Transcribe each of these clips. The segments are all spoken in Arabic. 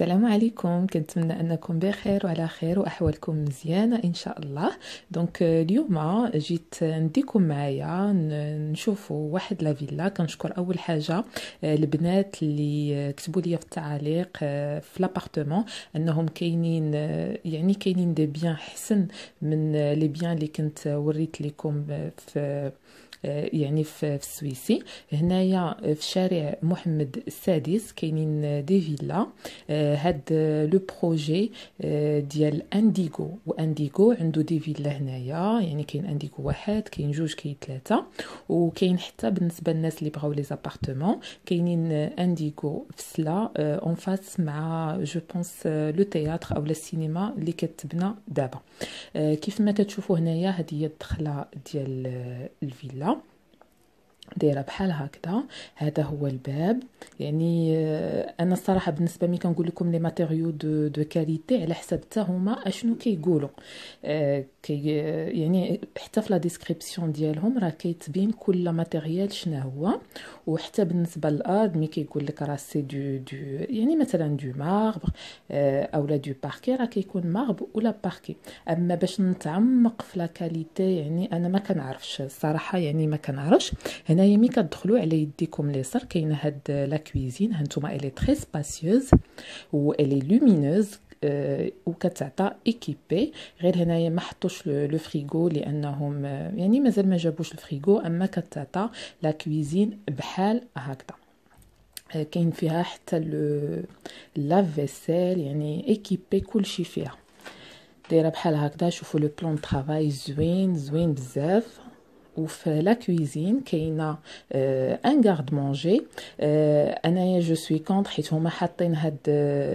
السلام عليكم كنتمنى انكم بخير وعلى خير واحوالكم مزيانه ان شاء الله دونك euh, اليوم جيت نديكم معايا نشوفوا واحد لا فيلا كنشكر اول حاجه آه، البنات اللي كتبوا لي في التعاليق آه، في لابارتمون انهم كاينين آه، يعني كاينين دي بيان حسن من لي بيان اللي كنت وريت لكم في آه، يعني في السويسي هنايا في شارع محمد السادس كاينين دي فيلا آه، هاد لو بروجي آه، ديال انديغو وانديغو عنده دي فيلا هنايا يعني كاين انديغو واحد كاين جوج كاين ثلاثه وكاين حتى بالنسبه للناس اللي بغاو لي زابارتمون كاينين انديغو في سلا اون فاس مع جو بونس لو تياتر او السينما اللي كتبنى دابا كيف ما كتشوفوا هنايا هذه هي الدخله ديال الفيلا دايره بحال هكذا هذا هو الباب يعني آه، انا الصراحه بالنسبه لي كنقول لكم لي ماتيريو دو دو كاليتي على حسب حتى هما اشنو كيقولوا آه، كي آه، يعني حتى في لا ديسكريبسيون ديالهم راه كيتبين كل ماتيريال شنو هو وحتى بالنسبه للارض مي كيقول لك راه سي دو دو يعني مثلا دو ماربر او لا دو باركي راه كيكون مارب ولا باركي اما باش نتعمق في لا كاليتي يعني انا ما كنعرفش الصراحه يعني ما كنعرفش هنايا ملي كتدخلوا على يديكم اليسار كاينه هاد لا كويزين هانتوما الي تري سباسيوز و الي لومينوز وكتعطى ايكيبي غير هنايا ما حطوش لو فريغو لانهم آه، يعني مازال ما جابوش الفريغو اما كتعطى لا كويزين بحال هكذا آه، كاين فيها حتى لا فيسيل يعني ايكيبي كلشي فيها دايره بحال هكذا شوفوا لو بلان طرافاي زوين زوين بزاف وفي لا كويزين كاينه ان غارد مونجي انايا جو سوي كونط حيت هما حاطين هاد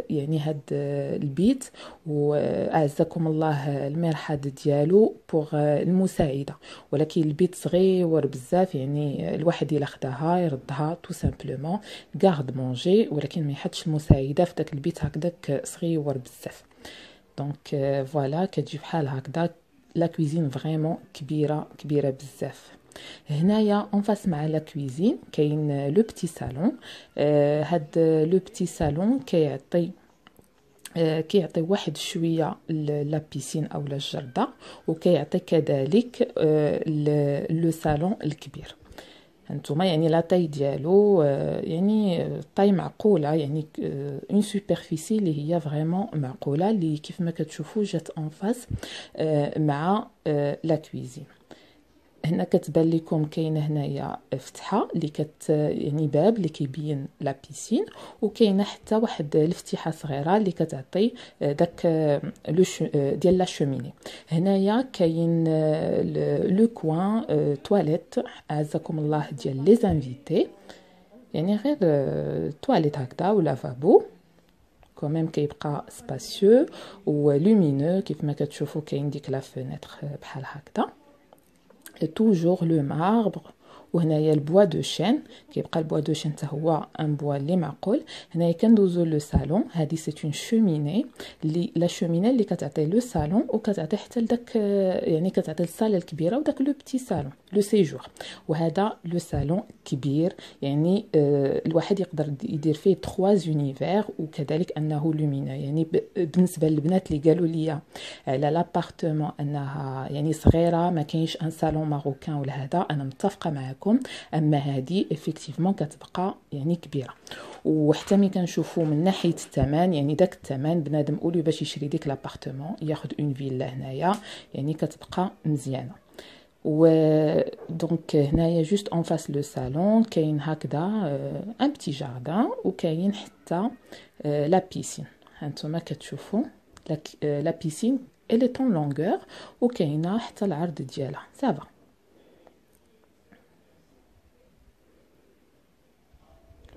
يعني هاد البيت واعزكم الله المرحاض ديالو بوغ المساعده ولكن البيت صغير بزاف يعني الواحد الا خداها يردها تو سامبلومون غارد مونجي ولكن ما يحطش المساعده في داك البيت هكداك صغير بزاف دونك فوالا كتجي بحال هكذا لا كويزين فريمون كبيره كبيره بزاف هنايا اون فاس مع لا كويزين كاين لو بتي صالون هاد لو بتي صالون كيعطي آه، كيعطي واحد شويه لا بيسين اولا الجرده وكيعطي كذلك لو آه، صالون الكبير En tout cas, il y a la taille il a une superficie qui est vraiment ma cola, qui fait en face, mais la cuisine. هنا كتبان لكم كاينه هنايا فتحه اللي كت يعني باب اللي كيبين لا بيسين وكاينه حتى واحد الفتيحه صغيره اللي كتعطي آه، داك آه، لو آه، ديال لا شوميني هنايا كاين لو كوان تواليت عزكم الله ديال لي زانفيتي يعني غير تواليت هكذا فابو كوميم كيبقى سباسيو ولومينو كيف ما كتشوفوا كاين ديك لا فينيتر بحال هكذا toujours le marbre وهنايا البوا دو شين كيبقى البوا دو شين حتى هو ان بوا لي معقول هنايا كندوزو لو صالون هادي سي اون شوميني لي لا شوميني اللي كتعطي لو صالون وكتعطي حتى لداك يعني كتعطي الصاله الكبيره وداك لو بتي صالون لو سيجور وهذا لو صالون كبير يعني آه الواحد يقدر يدير فيه 3 يونيفير وكذلك انه لومينا يعني بالنسبه للبنات اللي قالوا لي على لابارتمون انها يعني صغيره ما كاينش ان صالون ماروكان ولا هذا انا متفقه معاكم ديالكم اما هذه افكتيفمون كتبقى يعني كبيره وحتى ملي كنشوفوا من ناحيه الثمن يعني داك الثمن بنادم اولي باش يشري ديك لابارتمون ياخذ اون فيلا هنايا يعني كتبقى مزيانه و دونك هنايا جوست اون فاس لو صالون كاين هكذا ان بتي جاردان وكاين حتى لا آه، بيسين هانتوما كتشوفوا لا بيسين لي طون لونغور وكاينه حتى العرض ديالها سافا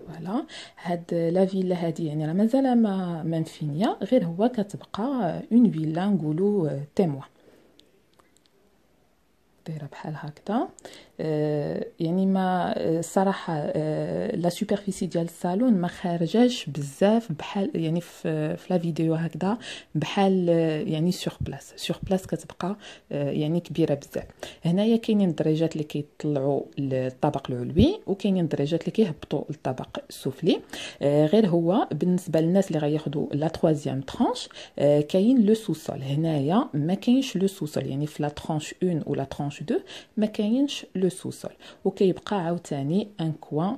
فوالا هاد لا فيلا هادي يعني راه مازال ما منفينيه غير هو كتبقى اون فيلا نقولو تيموان دايره بحال هكذا آه، يعني ما الصراحه آه، آه، لا سوبرفيسي ديال الصالون ما خارجاش بزاف بحال يعني في لا فيديو هكذا بحال يعني سور بلاس سور بلاس كتبقى يعني كبيره بزاف هنايا كاينين الدريجات اللي كيطلعوا للطبق العلوي وكاينين الدريجات اللي كيهبطوا للطبق السفلي غير هو بالنسبه للناس اللي غياخذوا لا ترويزيام ترانش كاين لو سوسول هنايا ما كاينش لو سوسول يعني في لا ترانش 1 ولا ترانش ميلانج دو ما كاينش لو سوسول وكيبقى عاوتاني ان كوان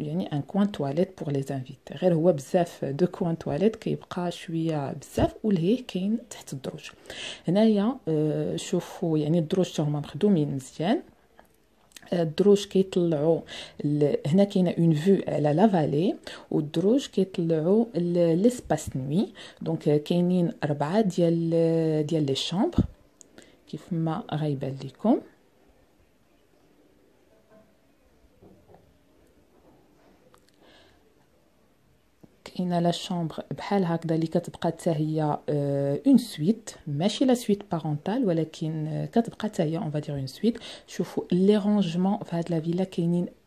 يعني ان كوان تواليت بور لي زانفيتي غير هو بزاف دو كوان تواليت كيبقى شويه بزاف ولهيه كاين تحت الدروج هنايا شوفوا يعني الدروج هما مخدومين مزيان الدروج كيطلعوا ال... هنا كاينه اون فيو على لا فالي والدروج كيطلعوا ليسباس نوي دونك كاينين اربعه ديال ديال لي شامبر Ma rébelle, la chambre, elle euh, une suite, mais chez la suite parentale, ou à la quinte On va dire une suite. Je les va de la ville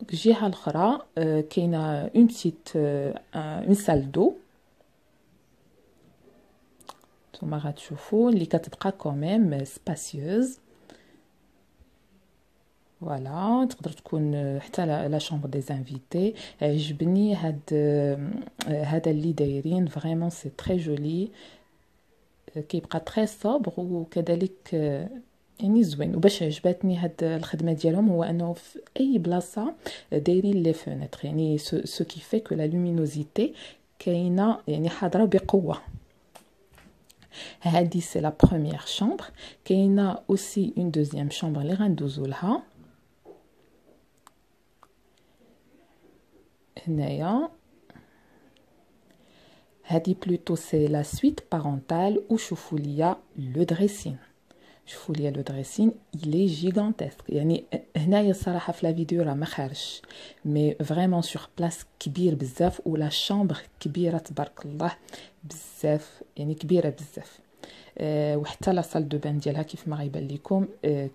de l'autre côté, a une petite salle d'eau. vous quand même spacieuse. Voilà, la chambre des invités, j'aime bien ce vraiment c'est très joli. Il est très sobre ce qui fait que la luminosité est très importante. dit c'est la première chambre. Elle a aussi une deuxième chambre. Elle a dit plutôt c'est la suite parentale où Choufoulia a le dressing. شوفوا لي لو دريسين الي جيغانتيسك يعني هنايا الصراحه في لا فيديو راه ما خارجش مي فريمون سور بلاص كبير بزاف ولا شامبر كبيره تبارك الله بزاف يعني كبيره بزاف أه وحتى لا سال دو بان ديالها كيف ما غيبان لكم أه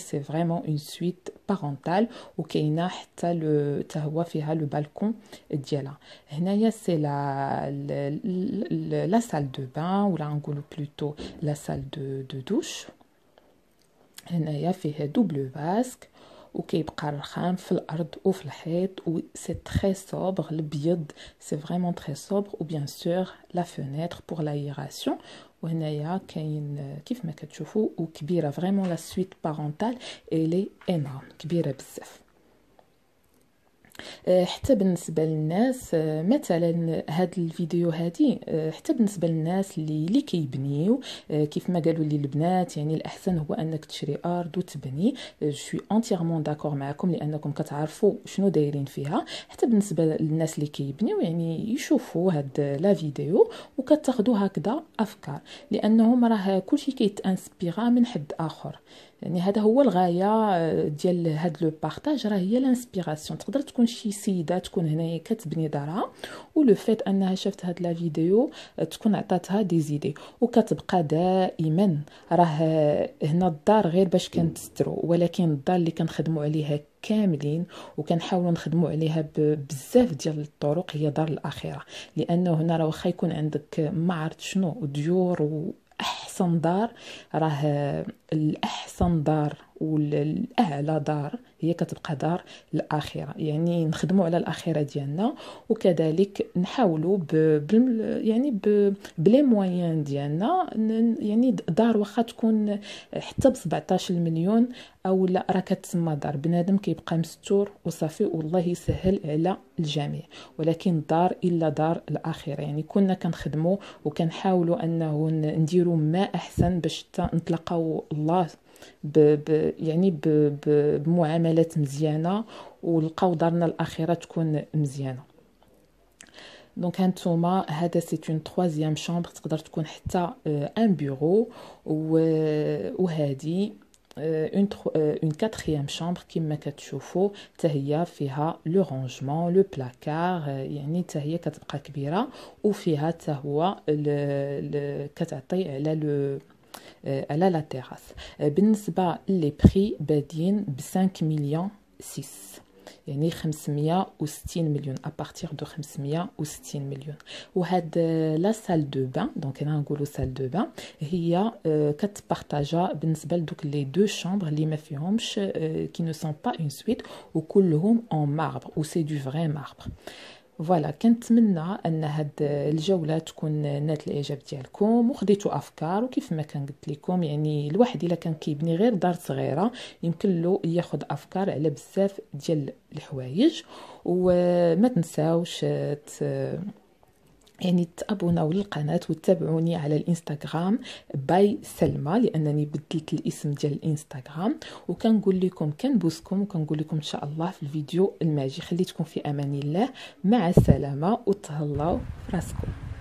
c'est vraiment une suite parentale où il y le, le balcon, c'est la, salle de bain ou la plutôt, la salle de, douche. Hnaya un double vasque, c'est très sobre, le c'est vraiment très sobre, ou bien sûr la fenêtre pour l'aération. On a ou qui vraiment la suite parentale. Elle est énorme, qui آه، حتى بالنسبه للناس آه، مثلا هاد الفيديو هادي آه، حتى بالنسبه للناس اللي اللي كيبنيو كيف ما قالوا لي البنات يعني الاحسن هو انك تشري ارض وتبني شوي انتيرمون داكور معكم لانكم كتعرفوا شنو دايرين فيها حتى بالنسبه للناس اللي كيبنيو يعني يشوفوا هاد لا فيديو وكتاخذوا هكذا افكار لانهم راه كلشي كيتانسبيرا من حد اخر يعني هذا هو الغايه ديال هاد لو بارطاج راه هي الانسبيراسيون تقدر تكون تكون شي سيده تكون هنايا كتبني دارها ولو فيت انها شافت هاد لا فيديو تكون عطاتها دي زيدي وكتبقى دائما راه هنا الدار غير باش كنتسترو ولكن الدار اللي كنخدموا عليها كاملين وكنحاولوا نخدموا عليها بزاف ديال الطرق هي دار الاخره لانه هنا راه واخا يكون عندك ما عرفت شنو ديور و احسن دار راه الاحسن دار والاعلى دار هي كتبقى دار الاخره يعني نخدموا على الاخره ديالنا وكذلك نحاولوا ب... ب... يعني ب... بلي موان ديالنا يعني دار واخا تكون حتى ب 17 مليون او لا راه كتسمى دار بنادم كيبقى مستور وصافي والله يسهل على الجميع ولكن دار الا دار الاخره يعني كنا كنخدموا وكنحاولوا انه نديروا ما احسن باش نتلاقاو الله ب ب يعني ب ب بمعاملات مزيانه ولقاو دارنا الاخيره تكون مزيانه دونك هانتوما هذا سي اون ترويزيام شامبر تقدر تكون حتى ان آه، بيرو وهادي اون اون كاتريام شامبر كيما كتشوفوا حتى هي فيها لو رونجمون لو بلاكار يعني حتى هي كتبقى كبيره وفيها حتى هو كتعطي على لو Euh, elle a la terrasse. Binsba, euh, les prix bedin de 5 millions 6. Et ni 500 ou millions à partir de 5,6 millions. Ou had la salle de bain, donc elle a un salle de bain, il y a quatre partages, donc les deux chambres, les mefiomch, qui ne sont pas une suite, ou en marbre, ou c'est du vrai marbre. فوالا كنتمنى ان هاد الجوله تكون نالت الاعجاب ديالكم وخديتو افكار وكيف ما كان قلت لكم يعني الواحد الا كان كيبني غير دار صغيره يمكن له ياخذ افكار على بزاف ديال الحوايج وما تنساوش ت... يعني تابوناو للقناه وتابعوني على الانستغرام باي سلمى لانني بدلت الاسم ديال الانستغرام وكنقول لكم كنبوسكم وكنقول لكم ان شاء الله في الفيديو الماجي خليتكم في امان الله مع السلامه وتهلاو فراسكم